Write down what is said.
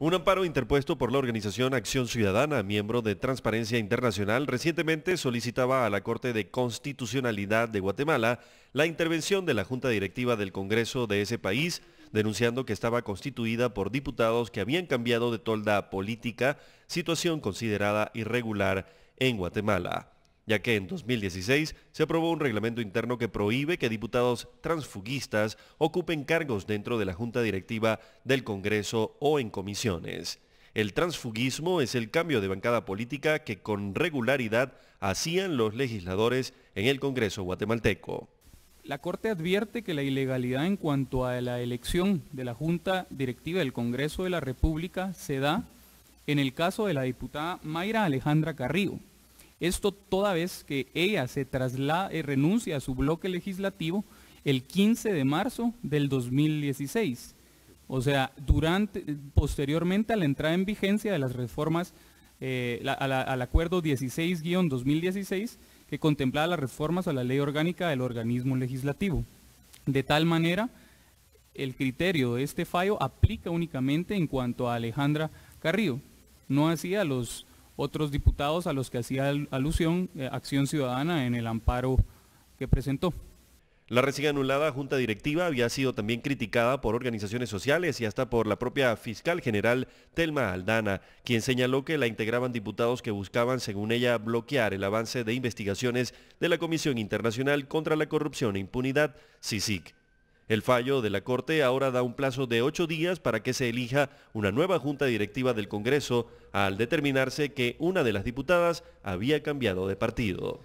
Un amparo interpuesto por la organización Acción Ciudadana, miembro de Transparencia Internacional, recientemente solicitaba a la Corte de Constitucionalidad de Guatemala la intervención de la Junta Directiva del Congreso de ese país, denunciando que estaba constituida por diputados que habían cambiado de tolda política, situación considerada irregular en Guatemala ya que en 2016 se aprobó un reglamento interno que prohíbe que diputados transfugistas ocupen cargos dentro de la Junta Directiva del Congreso o en comisiones. El transfugismo es el cambio de bancada política que con regularidad hacían los legisladores en el Congreso guatemalteco. La Corte advierte que la ilegalidad en cuanto a la elección de la Junta Directiva del Congreso de la República se da en el caso de la diputada Mayra Alejandra Carrillo, esto toda vez que ella se traslada, y eh, renuncia a su bloque legislativo el 15 de marzo del 2016. O sea, durante, eh, posteriormente a la entrada en vigencia de las reformas eh, al acuerdo 16-2016 que contemplaba las reformas a la ley orgánica del organismo legislativo. De tal manera, el criterio de este fallo aplica únicamente en cuanto a Alejandra Carrillo, no hacía los otros diputados a los que hacía alusión eh, Acción Ciudadana en el amparo que presentó. La recién anulada Junta Directiva había sido también criticada por organizaciones sociales y hasta por la propia fiscal general Telma Aldana, quien señaló que la integraban diputados que buscaban, según ella, bloquear el avance de investigaciones de la Comisión Internacional contra la Corrupción e Impunidad, CICIC. El fallo de la Corte ahora da un plazo de ocho días para que se elija una nueva junta directiva del Congreso al determinarse que una de las diputadas había cambiado de partido.